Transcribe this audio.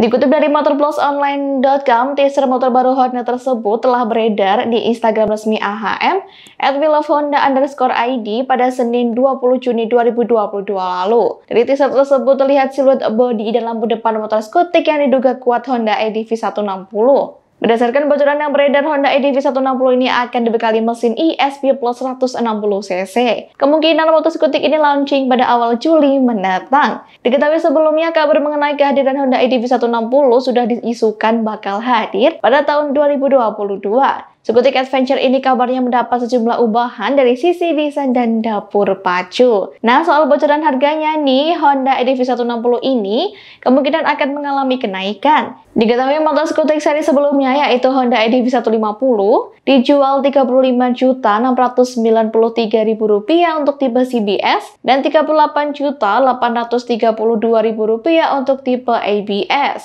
Dikutip dari motorplusonline.com, teaser motor baru Honda tersebut telah beredar di Instagram resmi AHM at Honda underscore ID pada Senin 20 Juni 2022 lalu. Dari teaser tersebut terlihat siluet bodi dan lampu depan motor skutik yang diduga kuat Honda EDV 160. Berdasarkan bocoran yang beredar, Honda EDV 160 ini akan dibekali mesin ESP Plus 160 cc. Kemungkinan motor skutik ini launching pada awal Juli mendatang. Diketahui sebelumnya, kabar mengenai kehadiran Honda EDV 160 sudah diisukan bakal hadir pada tahun 2022. Skutik Adventure ini kabarnya mendapat sejumlah ubahan dari sisi desain dan dapur pacu. Nah, soal bocoran harganya nih, Honda EDV 160 ini kemungkinan akan mengalami kenaikan. Diketahui motor skutik seri sebelumnya yaitu Honda EDV 150 dijual Rp35.693.000 untuk tipe CBS dan Rp38.832.000 untuk tipe ABS.